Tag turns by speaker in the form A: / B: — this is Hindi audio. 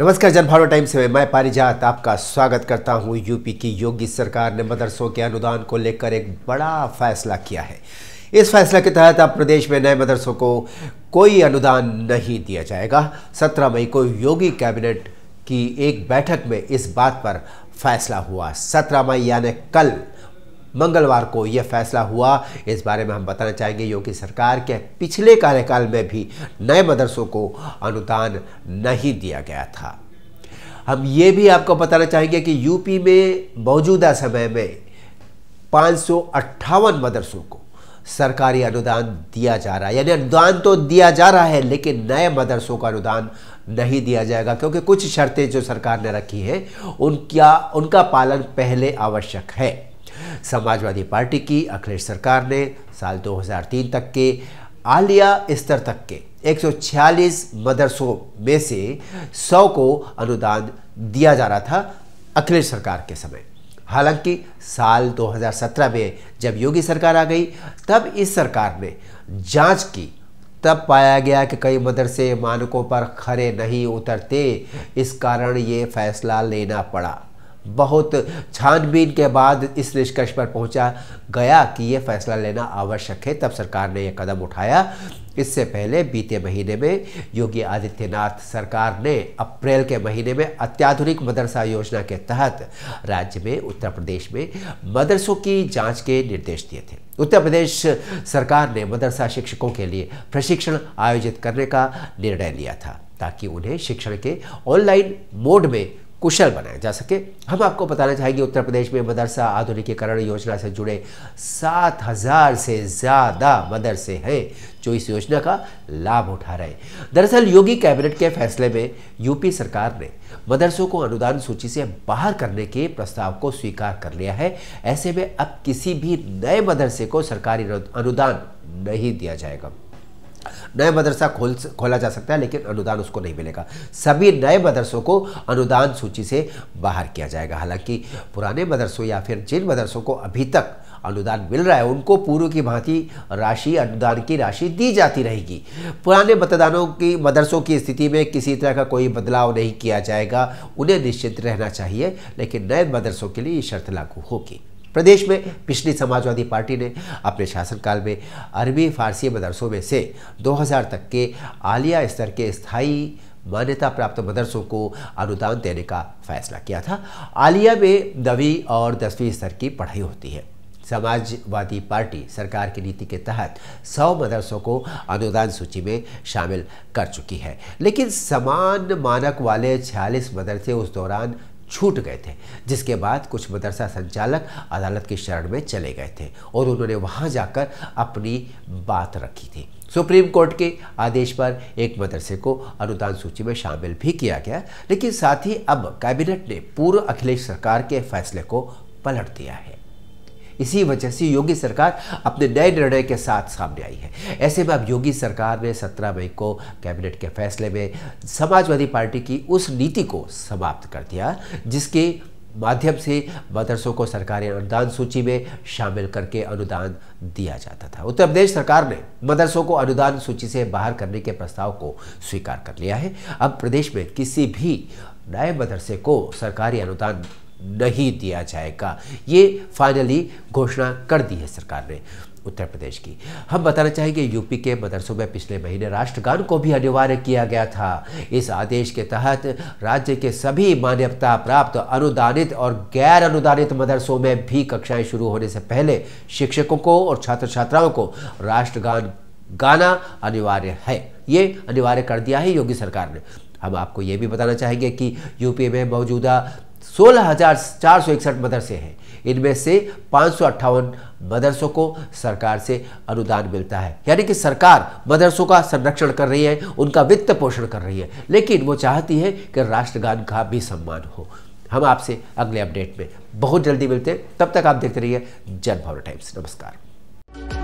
A: नमस्कार जनभारो टाइम्स में मैं पारिजात आपका स्वागत करता हूं यूपी की योगी सरकार ने मदरसों के अनुदान को लेकर एक बड़ा फैसला किया है इस फैसला के तहत अब प्रदेश में नए मदरसों को कोई अनुदान नहीं दिया जाएगा सत्रह मई को योगी कैबिनेट की एक बैठक में इस बात पर फैसला हुआ सत्रह मई यानी कल मंगलवार को यह फैसला हुआ इस बारे में हम बताना चाहेंगे योगी सरकार के पिछले कार्यकाल में भी नए मदरसों को अनुदान नहीं दिया गया था हम ये भी आपको बताना चाहेंगे कि यूपी में मौजूदा समय में पाँच मदरसों को सरकारी अनुदान दिया जा रहा है यानी अनुदान तो दिया जा रहा है लेकिन नए मदरसों का अनुदान नहीं दिया जाएगा क्योंकि कुछ शर्तें जो सरकार ने रखी हैं उनका उनका पालन पहले आवश्यक है समाजवादी पार्टी की अखिलेश सरकार ने साल 2003 तक के आलिया स्तर तक के 146 मदरसों में से 100 को अनुदान दिया जा रहा था अखिलेश सरकार के समय हालांकि साल 2017 में जब योगी सरकार आ गई तब इस सरकार ने जांच की तब पाया गया कि कई मदरसे मानकों पर खरे नहीं उतरते इस कारण ये फैसला लेना पड़ा बहुत छानबीन के बाद इस निष्कर्ष पर पहुंचा गया कि ये फैसला लेना आवश्यक है तब सरकार ने यह कदम उठाया इससे पहले बीते महीने में योगी आदित्यनाथ सरकार ने अप्रैल के महीने में अत्याधुनिक मदरसा योजना के तहत राज्य में उत्तर प्रदेश में मदरसों की जांच के निर्देश दिए थे उत्तर प्रदेश सरकार ने मदरसा शिक्षकों के लिए प्रशिक्षण आयोजित करने का निर्णय लिया था ताकि उन्हें शिक्षण के ऑनलाइन मोड में कुशल बनाया जा सके हम आपको बताना चाहेंगे उत्तर प्रदेश में मदरसा आधुनिकीकरण योजना से जुड़े सात हज़ार से ज़्यादा मदरसे हैं जो इस योजना का लाभ उठा रहे हैं दरअसल योगी कैबिनेट के फैसले में यूपी सरकार ने मदरसों को अनुदान सूची से बाहर करने के प्रस्ताव को स्वीकार कर लिया है ऐसे में अब किसी भी नए मदरसे को सरकारी अनुदान नहीं दिया जाएगा नए मदरसा खोल खोला जा सकता है लेकिन अनुदान उसको नहीं मिलेगा सभी नए मदरसों को अनुदान सूची से बाहर किया जाएगा हालांकि पुराने मदरसों या फिर जिन मदरसों को अभी तक अनुदान मिल रहा है उनको पूर्व की भांति राशि अनुदान की राशि दी जाती रहेगी पुराने मतदानों की मदरसों की स्थिति में किसी तरह का कोई बदलाव नहीं किया जाएगा उन्हें निश्चित रहना चाहिए लेकिन नए मदरसों के लिए ये शर्त लागू होगी प्रदेश में पिछली समाजवादी पार्टी ने अपने शासनकाल में अरबी फारसी मदरसों में से 2000 तक के आलिया स्तर के स्थायी मान्यता प्राप्त मदरसों को अनुदान देने का फैसला किया था आलिया में नवीं और दसवीं स्तर की पढ़ाई होती है समाजवादी पार्टी सरकार की नीति के तहत सौ मदरसों को अनुदान सूची में शामिल कर चुकी है लेकिन समान मानक वाले छियालीस मदरसे उस दौरान छूट गए थे जिसके बाद कुछ मदरसा संचालक अदालत की शरण में चले गए थे और उन्होंने वहाँ जाकर अपनी बात रखी थी सुप्रीम कोर्ट के आदेश पर एक मदरसे को अनुदान सूची में शामिल भी किया गया लेकिन साथ ही अब कैबिनेट ने पूर्व अखिलेश सरकार के फैसले को पलट दिया है इसी वजह से योगी सरकार अपने नए निर्णय के साथ सामने आई है ऐसे में अब योगी सरकार ने सत्रह मई को कैबिनेट के फैसले में समाजवादी पार्टी की उस नीति को समाप्त कर दिया जिसके माध्यम से मदरसों को सरकारी अनुदान सूची में शामिल करके अनुदान दिया जाता था उत्तर प्रदेश सरकार ने मदरसों को अनुदान सूची से बाहर करने के प्रस्ताव को स्वीकार कर लिया है अब प्रदेश में किसी भी नए मदरसे को सरकारी अनुदान नहीं दिया जाएगा ये फाइनली घोषणा कर दी है सरकार ने उत्तर प्रदेश की हम बताना चाहेंगे यूपी के मदरसों में पिछले महीने राष्ट्रगान को भी अनिवार्य किया गया था इस आदेश के तहत राज्य के सभी मान्यता प्राप्त अनुदानित और गैर अनुदानित मदरसों में भी कक्षाएं शुरू होने से पहले शिक्षकों को और छात्र छात्राओं को राष्ट्रगान गाना अनिवार्य है ये अनिवार्य कर दिया है योगी सरकार ने हम आपको ये भी बताना चाहेंगे कि यूपी में मौजूदा सोलह मदरसे हैं इनमें से पाँच मदरसों को सरकार से अनुदान मिलता है यानी कि सरकार मदरसों का संरक्षण कर रही है उनका वित्त पोषण कर रही है लेकिन वो चाहती है कि राष्ट्रगान का भी सम्मान हो हम आपसे अगले अपडेट में बहुत जल्दी मिलते हैं तब तक आप देखते रहिए जन भवन टाइम्स नमस्कार